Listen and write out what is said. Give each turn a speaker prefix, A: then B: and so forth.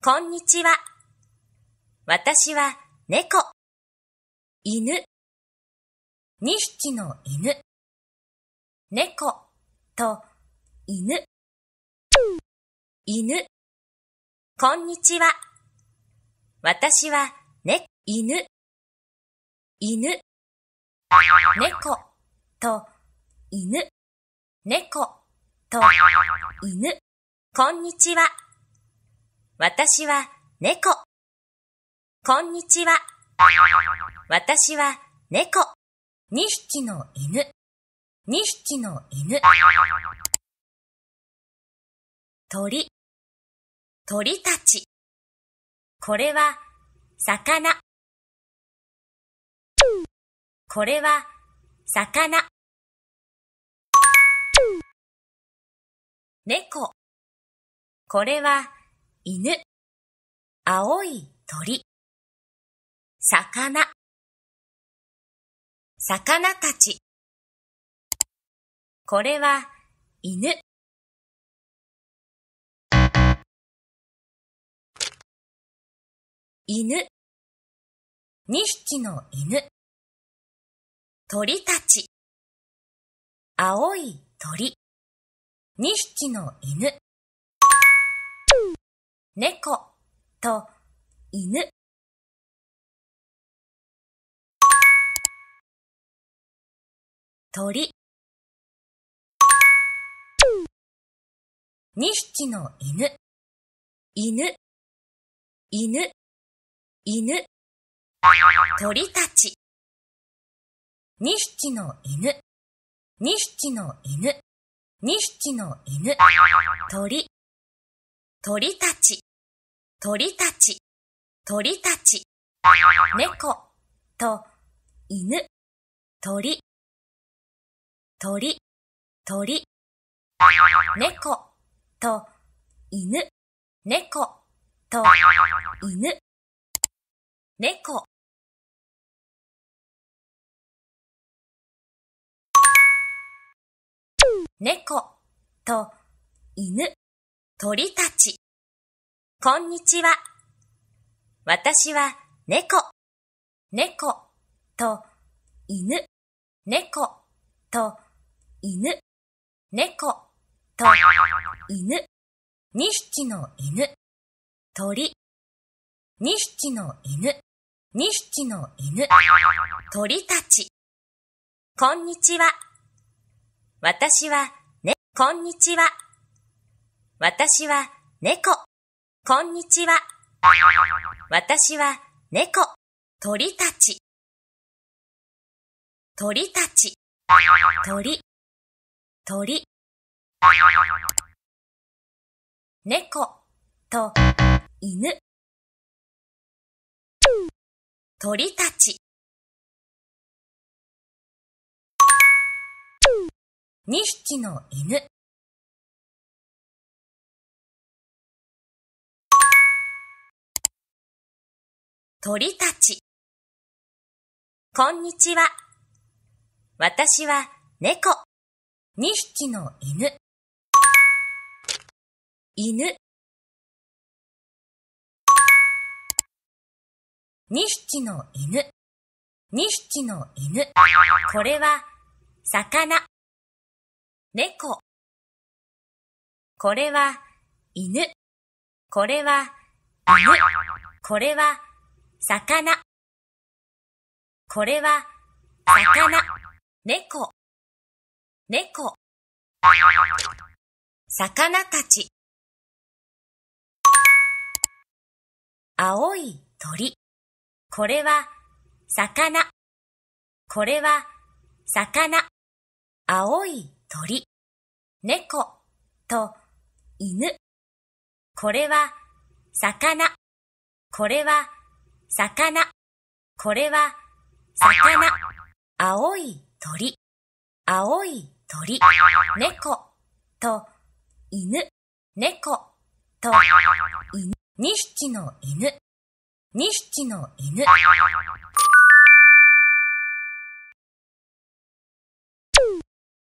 A: こんにちは。私は猫、犬、二匹の犬、猫と犬、犬。こんにちは。私はね、犬、犬、猫と犬、猫と
B: 犬。こんにちは。私は猫。こんにちは。私は猫。2
A: 匹の犬。2匹の犬。鳥。鳥たち。これは魚。これは魚。猫。これは犬、青い鳥、魚、魚たち。これは犬。犬。二匹の犬。鳥たち。青い鳥。二匹の犬。猫と犬。鳥。二匹の犬。犬。犬。犬。鳥たち。二匹の犬。二匹の犬。二匹の犬。鳥。鳥たち。鳥たち、鳥たち、猫と犬、鳥、鳥、鳥、猫と犬、猫と犬、猫。猫と犬、鳥たち。こんにちは。私は猫、猫と犬、猫と犬、猫と犬、二匹の犬、鳥、二匹の犬、二匹の犬、鳥たち。
B: こんにちは。私はね、こんにちは。私は猫。こんにちは。私
A: は猫、鳥たち。鳥たち、鳥、鳥。猫と犬。鳥たち。2匹の犬。鳥たち。こんにちは。私は猫。2匹の犬。犬。2匹の犬。2匹の犬。これは、魚。猫。
B: これは、犬。これは、犬。これは、
A: 魚。これは、魚。猫。猫。魚たち。青い鳥。これは、魚。これは、
B: 魚。青い鳥。猫と犬。これは、魚。これは、魚。これは、魚。青い鳥。青い鳥。猫。と、犬。猫。と、犬。2匹の犬。
A: 2匹の犬。